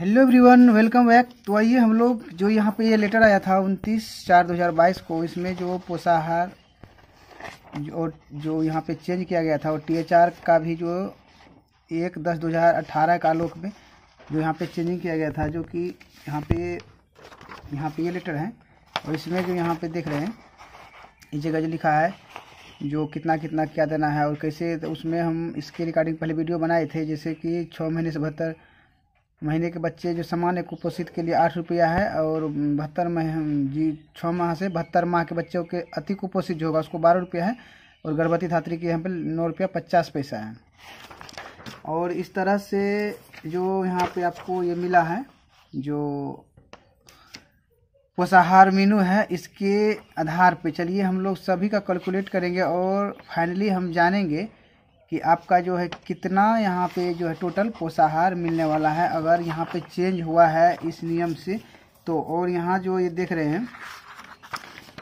hello everyone welcome back तो आइए हम लोग जो यहाँ पे ये लेटर आया था उनतीस चार दो हज़ार बाईस को इसमें जो पोषाहार और जो यहाँ पे चेंज किया गया था और आर का भी जो एक दस दो हज़ार अट्ठारह का आलोक में जो यहाँ पे चेंजिंग किया गया था जो कि यहाँ पे यहाँ पे ये लेटर है और इसमें जो यहाँ पे देख रहे हैं इस जगह जो लिखा है जो कितना कितना क्या देना है और कैसे तो उसमें हम इसके रिकॉर्डिंग पहले वीडियो बनाए थे जैसे कि छः महीने से बहत्तर महीने के बच्चे जो सामान्य कुपोषित के लिए आठ रुपया है और बहत्तर मह जी छः माह से बहत्तर माह के बच्चों के अति कुपोषित जो होगा उसको बारह रुपया है और गर्भवती धात्री के यहाँ पे नौ रुपया पचास पैसा है और इस तरह से जो यहाँ पे आपको ये मिला है जो पोषाहार मीनू है इसके आधार पे चलिए हम लोग सभी का कैलकुलेट करेंगे और फाइनली हम जानेंगे कि आपका जो है कितना यहाँ पे जो है टोटल पोषाहार मिलने वाला है अगर यहाँ पे चेंज हुआ है इस नियम से तो और यहाँ जो ये देख रहे हैं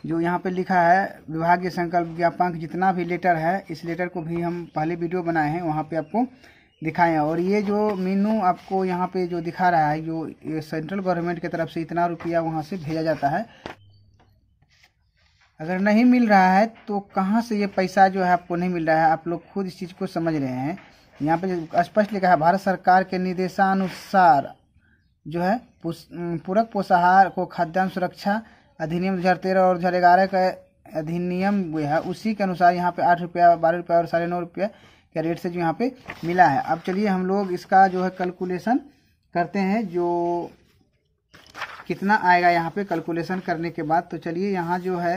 जो यहाँ पे लिखा है विभागीय संकल्प ज्ञापन जितना भी लेटर है इस लेटर को भी हम पहले वीडियो बनाए हैं वहाँ पे आपको दिखाएँ और ये जो मीनू आपको यहाँ पे जो दिखा रहा है जो सेंट्रल गवर्नमेंट की तरफ से इतना रुपया वहाँ से भेजा जाता है अगर नहीं मिल रहा है तो कहाँ से ये पैसा जो है आपको नहीं मिल रहा है आप लोग खुद इस चीज़ को समझ रहे हैं यहाँ पर स्पष्ट लिखा है भारत सरकार के निर्देशानुसार जो है पूरक पोषाहार को खाद्यान्न सुरक्षा अधिनियम दो तेरह और दो ग्यारह का अधिनियम जो है उसी के अनुसार यहाँ पे आठ रुपया बारह रुपया और साढ़े नौ रुपया के रेट से जो यहाँ पे मिला है अब चलिए हम लोग इसका जो है कैलकुलेशन करते हैं जो कितना आएगा यहाँ पे कैलकुलेशन करने के बाद तो चलिए यहाँ जो है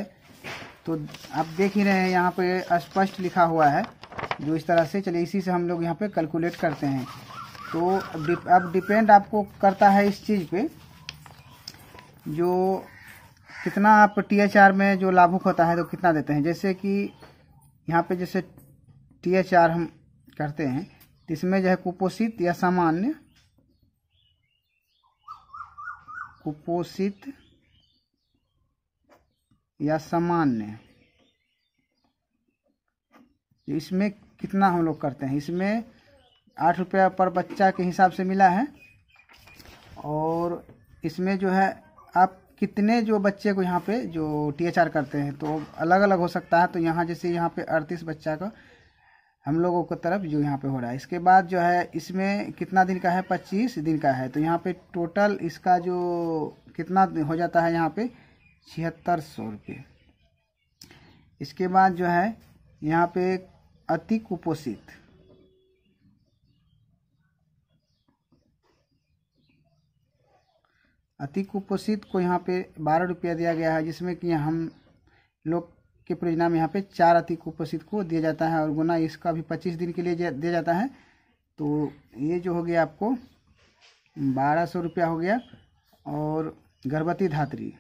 तो आप देख ही रहे हैं यहाँ पे स्पष्ट लिखा हुआ है जो इस तरह से चलिए इसी से हम लोग यहाँ पे कैलकुलेट करते हैं तो अब डिपेंड आपको करता है इस चीज़ पे जो कितना आप टी एच आर में जो लाभुक होता है तो कितना देते हैं जैसे कि यहाँ पे जैसे टी एच आर हम करते हैं तो इसमें जो है कुपोषित या सामान्य कुपोषित या सामान्य इसमें कितना हम लोग करते हैं इसमें आठ रुपया पर बच्चा के हिसाब से मिला है और इसमें जो है आप कितने जो बच्चे को यहाँ पे जो आर करते हैं तो अलग अलग हो सकता है तो यहाँ जैसे यहाँ पे अड़तीस बच्चा का हम लोगों की तरफ जो यहाँ पे हो रहा है इसके बाद जो है इसमें कितना दिन का है पच्चीस दिन का है तो यहाँ पे टोटल इसका जो कितना हो जाता है यहाँ पे छिहत्तर सौ रुपये इसके बाद जो है यहाँ पे अति कुपोषित अति कुपोषित को यहाँ पे बारह रुपया दिया गया है जिसमें कि हम लोग के परियोजना में यहाँ पे चार अति कुपोषित को दिया जाता है और गुना इसका भी पच्चीस दिन के लिए दिया जाता है तो ये जो हो गया आपको बारह सौ रुपया हो गया और गर्भवती धात्री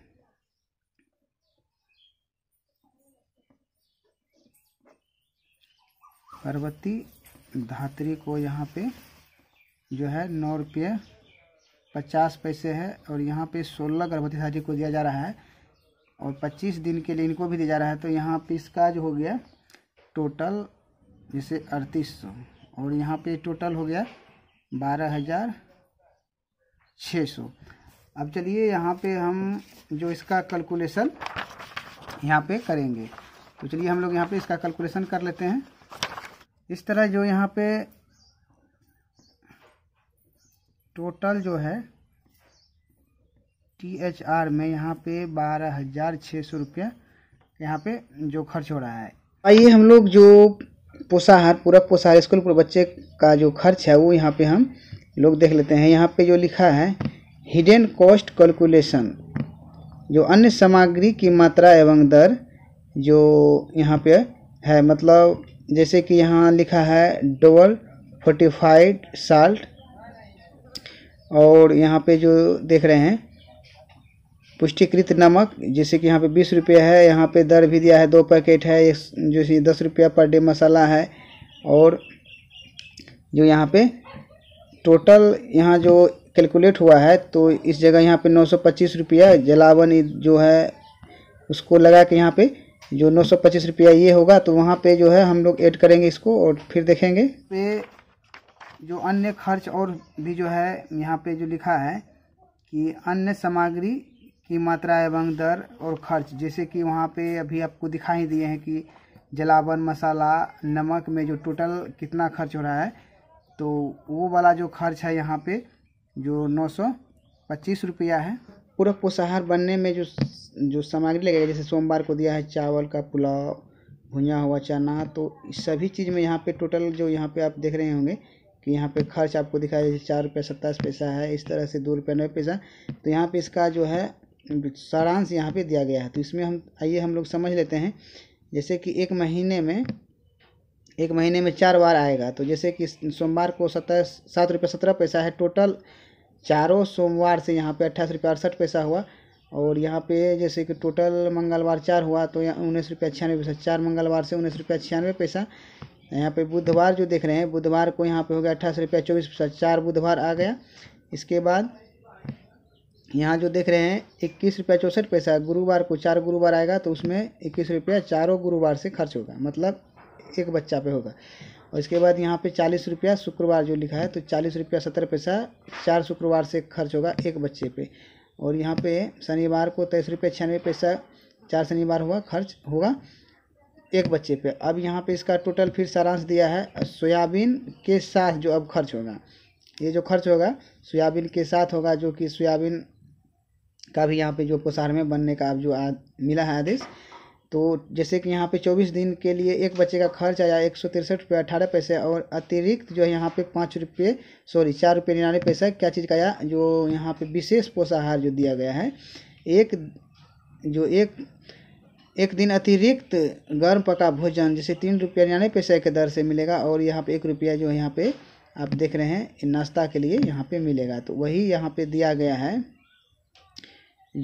पर्वती धात्री को यहाँ पे जो है नौ रुपये पचास पैसे है और यहाँ पे सोलह गर्भवती धात्री को दिया जा रहा है और पच्चीस दिन के लिए इनको भी दिया जा रहा है तो यहाँ पे इसका जो हो गया टोटल जैसे अड़तीस सौ और यहाँ पे टोटल हो गया बारह हज़ार छः सौ अब चलिए यहाँ पे हम जो इसका कैलकुलेशन यहाँ पे करेंगे तो चलिए हम लोग यहाँ पे इसका कैलकुलेशन कर लेते हैं इस तरह जो यहाँ पे टोटल जो है टी एच आर में यहाँ पे बारह हज़ार छः सौ रुपया यहाँ पे जो खर्च हो रहा है आइए हम लोग जो पोषाहार पूरा पोषाहार स्कूल पूरा बच्चे का जो खर्च है वो यहाँ पे हम लोग देख लेते हैं यहाँ पे जो लिखा है हिडन कॉस्ट कैलकुलेशन जो अन्य सामग्री की मात्रा एवं दर जो यहाँ पे है मतलब जैसे कि यहाँ लिखा है डबल फोर्टिफाइड साल्ट और यहाँ पे जो देख रहे हैं पुष्टिकृत नमक जैसे कि यहाँ पे बीस रुपये है यहाँ पे दर भी दिया है दो पैकेट है जो है दस रुपया पर डे मसाला है और जो यहाँ पे टोटल यहाँ जो कैलकुलेट हुआ है तो इस जगह यहाँ पे नौ सौ पच्चीस रुपया जलावन जो है उसको लगा के यहाँ पे जो नौ सौ पच्चीस रुपया ये होगा तो वहाँ पे जो है हम लोग ऐड करेंगे इसको और फिर देखेंगे पे जो अन्य खर्च और भी जो है यहाँ पे जो लिखा है कि अन्य सामग्री की मात्रा एवं दर और खर्च जैसे कि वहाँ पे अभी आपको दिखाई दिए हैं कि जलावन मसाला नमक में जो टोटल कितना खर्च हो रहा है तो वो वाला जो खर्च है यहाँ पे जो नौ सौ पच्चीस रुपया है पूरा पोषाहार बनने में जो जो सामग्री लगेगा जैसे सोमवार को दिया है चावल का पुलाव भुना हुआ चना तो सभी चीज़ में यहाँ पे टोटल जो यहाँ पे आप देख रहे होंगे कि यहाँ पे खर्च आपको दिखाया जैसे चार रुपये सत्ताईस पैसा है इस तरह से दो रुपये नौ पैसा तो यहाँ पे इसका जो है सारांश यहाँ पे दिया गया है तो इसमें हम आइए हम लोग समझ लेते हैं जैसे कि एक महीने में एक महीने में चार बार आएगा तो जैसे कि सोमवार को सत्ताईस सात रुपये सत्रह पैसा है टोटल चारों सोमवार से यहाँ पे अट्ठाईस रुपये अड़सठ पैसा हुआ और यहाँ पे जैसे कि टोटल मंगलवार चार हुआ तो यहाँ उन्नीस रुपये छियानवे पैसा चार मंगलवार से उन्नीस रुपये छियानवे पैसा यहाँ पे बुधवार जो देख रहे हैं बुधवार को यहाँ पे हो गया अट्ठाईस रुपये चौबीस पैसा चार बुधवार आ गया इसके बाद यहाँ जो देख रहे हैं इक्कीस रुपया चौंसठ पैसा गुरुवार को चार गुरुवार आएगा तो उसमें इक्कीस रुपया चारों गुरुवार से खर्च होगा मतलब एक बच्चा पे होगा और इसके बाद यहाँ पे चालीस रुपया शुक्रवार जो लिखा है तो चालीस रुपया सत्तर पैसा चार शुक्रवार से खर्च होगा एक बच्चे पे और यहाँ पे शनिवार को तेईस रुपये छियानवे पैसा चार शनिवार हुआ खर्च होगा एक बच्चे पे अब यहाँ पे इसका टोटल फिर सारांश दिया है सोयाबीन के साथ जो अब खर्च होगा ये जो खर्च होगा सोयाबीन के साथ होगा जो कि सोयाबीन का भी यहाँ पर जो पोसार में बनने का अब जो आ, मिला है आदेश तो जैसे कि यहाँ पे चौबीस दिन के लिए एक बच्चे का खर्च आया एक सौ तिरसठ रुपये अठारह पैसे और अतिरिक्त जो है यहाँ पे पाँच रुपये सॉरी चार रुपये निन्यानवे पैसा क्या चीज़ का आया जो यहाँ पे विशेष पोषाहार जो दिया गया है एक जो एक एक दिन अतिरिक्त गर्म पका भोजन जैसे तीन रुपये निन्यानवे पैसे के दर से मिलेगा और यहाँ पर एक रुपया जो यहाँ पे आप देख रहे हैं नाश्ता के लिए यहाँ पर मिलेगा तो वही यहाँ पर दिया गया है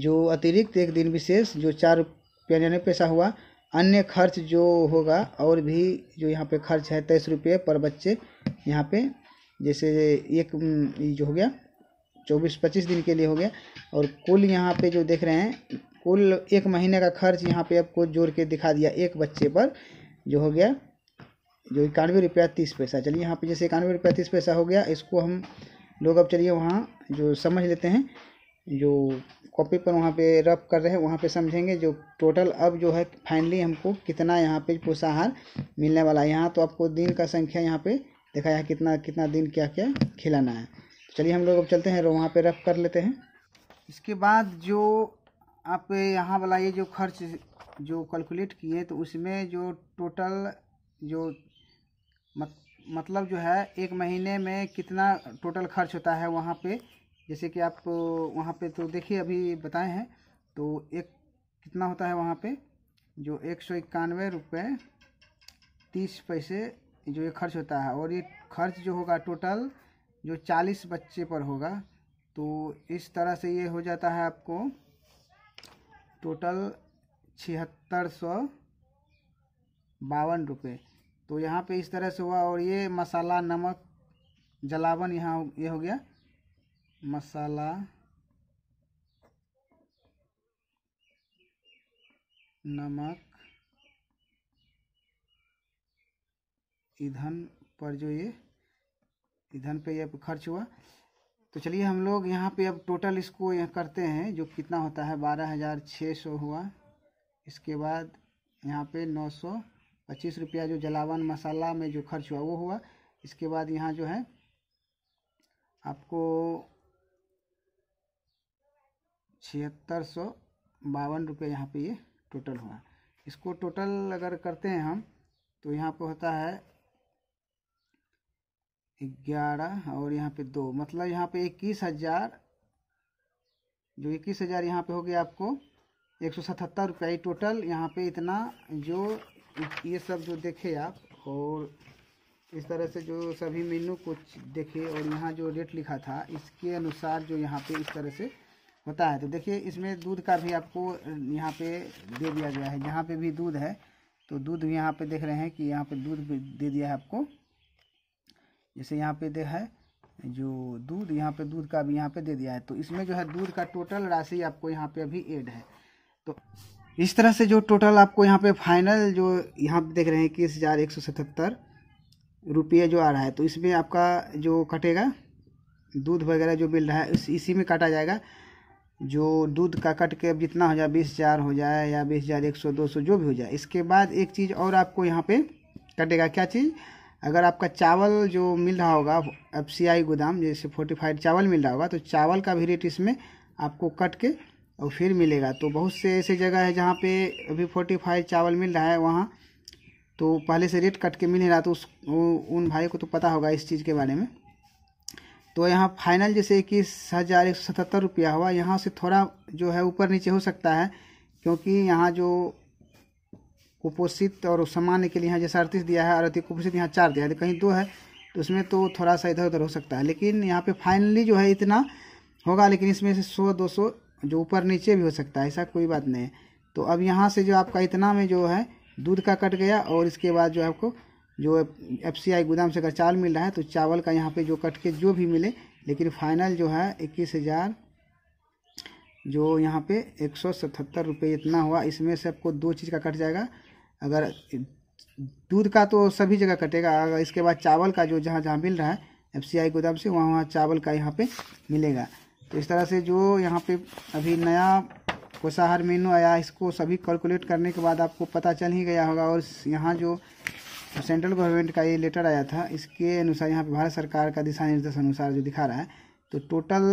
जो अतिरिक्त एक दिन विशेष जो चार पेंजने पैसा हुआ अन्य खर्च जो होगा और भी जो यहाँ पे खर्च है तेईस रुपये पर बच्चे यहाँ पे जैसे एक जो हो गया चौबीस पच्चीस दिन के लिए हो गया और कुल यहाँ पे जो देख रहे हैं कुल एक महीने का खर्च यहाँ पे आपको जोड़ के दिखा दिया एक बच्चे पर जो हो गया जो इक्यानवे रुपया तीस पैसा चलिए यहाँ पे जैसे इक्यानवे रुपया तीस पैसा हो गया इसको हम लोग अब चलिए वहाँ जो समझ लेते हैं जो कॉपी पर वहाँ पे रफ कर रहे हैं वहाँ पे समझेंगे जो टोटल अब जो है फाइनली हमको कितना यहाँ पे पोषाहार मिलने वाला है यहाँ तो आपको दिन का संख्या यहाँ पे देखा है कितना कितना दिन क्या क्या खिलाना है चलिए हम लोग अब चलते हैं वहाँ पे रफ कर लेते हैं इसके बाद जो आप यहाँ वाला ये जो खर्च जो कैलकुलेट किए तो उसमें जो टोटल जो मत, मतलब जो है एक महीने में कितना टोटल खर्च होता है वहाँ पर जैसे कि आप वहाँ पे तो देखिए अभी बताए हैं तो एक कितना होता है वहाँ पे जो एक सौ इक्यानवे रुपये तीस पैसे जो ये खर्च होता है और ये खर्च जो होगा टोटल जो चालीस बच्चे पर होगा तो इस तरह से ये हो जाता है आपको टोटल छिहत्तर सौ बावन रुपये तो यहाँ पे इस तरह से हुआ और ये मसाला नमक जलावन यहाँ ये यह हो गया मसाला नमक ईंधन पर जो ये ईंधन पे ये खर्च हुआ तो चलिए हम लोग यहाँ पे अब टोटल इसको यह करते हैं जो कितना होता है बारह हज़ार छः सौ हुआ इसके बाद यहाँ पे नौ सौ पच्चीस रुपया जो जलावन मसाला में जो खर्च हुआ वो हुआ इसके बाद यहाँ जो है आपको छिहत्तर सौ बावन रुपये यहाँ पर ये टोटल हुआ इसको टोटल अगर करते हैं हम तो यहाँ पे होता है ग्यारह और यहाँ पे दो मतलब यहाँ पे इक्कीस हज़ार जो इक्कीस हज़ार यहाँ पे हो गया आपको एक सौ सतहत्तर रुपये टोटल यहाँ पे इतना जो ये सब जो देखे आप और इस तरह से जो सभी मेनू कुछ देखे और यहाँ जो रेट लिखा था इसके अनुसार जो यहाँ पे इस तरह से होता है तो देखिए इसमें दूध का भी आपको यहाँ पे दे दिया गया है जहाँ पे भी दूध है तो दूध भी यहाँ पे देख रहे हैं कि यहाँ पे दूध भी दे दिया है आपको जैसे यहाँ पे दे है जो दूध यहाँ पे दूध का भी यहाँ पे दे दिया है तो इसमें जो है दूध का टोटल राशि आपको यहाँ पे अभी एड है तो इस तरह से जो टोटल आपको यहाँ पे फाइनल जो यहाँ पे देख रहे हैं इक्कीस हज़ार एक सौ सतहत्तर रुपये जो आ रहा है तो इसमें आपका जो कटेगा दूध वगैरह जो मिल रहा है इस इसी में काटा जाएगा जो दूध का कट के अब जितना हो जाए बीस हज़ार हो जाए या बीस हज़ार एक सौ दो सौ जो भी हो जाए इसके बाद एक चीज़ और आपको यहाँ पे कटेगा क्या चीज़ अगर आपका चावल जो मिल रहा होगा एफ सी आई गोदाम जैसे फोर्टिफाइड चावल मिल रहा होगा तो चावल का भी रेट इसमें आपको कट के और फिर मिलेगा तो बहुत से ऐसे जगह है जहाँ पे अभी फोर्टिफाइड चावल मिल रहा है वहाँ तो पहले से रेट कट के मिल रहा तो उस उन भाई को तो पता होगा इस चीज़ के बारे में तो यहाँ फाइनल जैसे इक्कीस हज़ार एक सौ सतहत्तर रुपया हुआ यहाँ से थोड़ा जो है ऊपर नीचे हो सकता है क्योंकि यहाँ जो कुपोषित और सामान्य के लिए यहाँ जैसे अड़तीस दिया है और अति कुपोषित यहाँ चार दिया है तो कहीं दो है तो उसमें तो थोड़ा सा इधर उधर हो सकता है लेकिन यहाँ पे फाइनली जो है इतना होगा लेकिन इसमें से सौ दो सौ जो ऊपर नीचे भी हो सकता है ऐसा कोई बात नहीं है तो अब यहाँ से जो आपका इतना में जो है दूध का कट गया और इसके बाद जो है आपको जो एफ सी आई गोदाम से अगर चावल मिल रहा है तो चावल का यहाँ पे जो कट के जो भी मिले लेकिन फाइनल जो है इक्कीस हज़ार जो यहाँ पे एक सौ सतहत्तर रुपये इतना हुआ इसमें से आपको दो चीज़ का कट जाएगा अगर दूध का तो सभी जगह कटेगा अगर इसके बाद चावल का जो जहाँ जहाँ मिल रहा है एफ सी आई गोदाम से वहाँ वहाँ चावल का यहाँ पर मिलेगा तो इस तरह से जो यहाँ पर अभी नया पोषाहार मेनू आया इसको सभी कैलकुलेट करने के बाद आपको पता चल ही गया होगा और यहाँ जो और सेंट्रल गवर्नमेंट का ये लेटर आया था इसके अनुसार यहाँ पे भारत सरकार का दिशा निर्देश अनुसार जो दिखा रहा है तो टोटल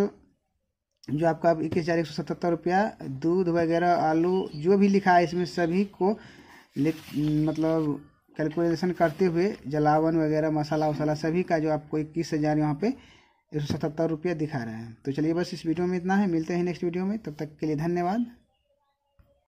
जो आपका इक्कीस हज़ार एक सौ सतहत्तर रुपया दूध वगैरह आलू जो भी लिखा है इसमें सभी को ले मतलब कैलकुलेशन करते हुए जलावन वगैरह मसाला वसाला सभी का जो आपको इक्कीस हज़ार यहाँ पे एक सौ सतहत्तर रुपया दिखा रहा है तो चलिए बस इस वीडियो में इतना है मिलते हैं नेक्स्ट वीडियो में तब तक के लिए धन्यवाद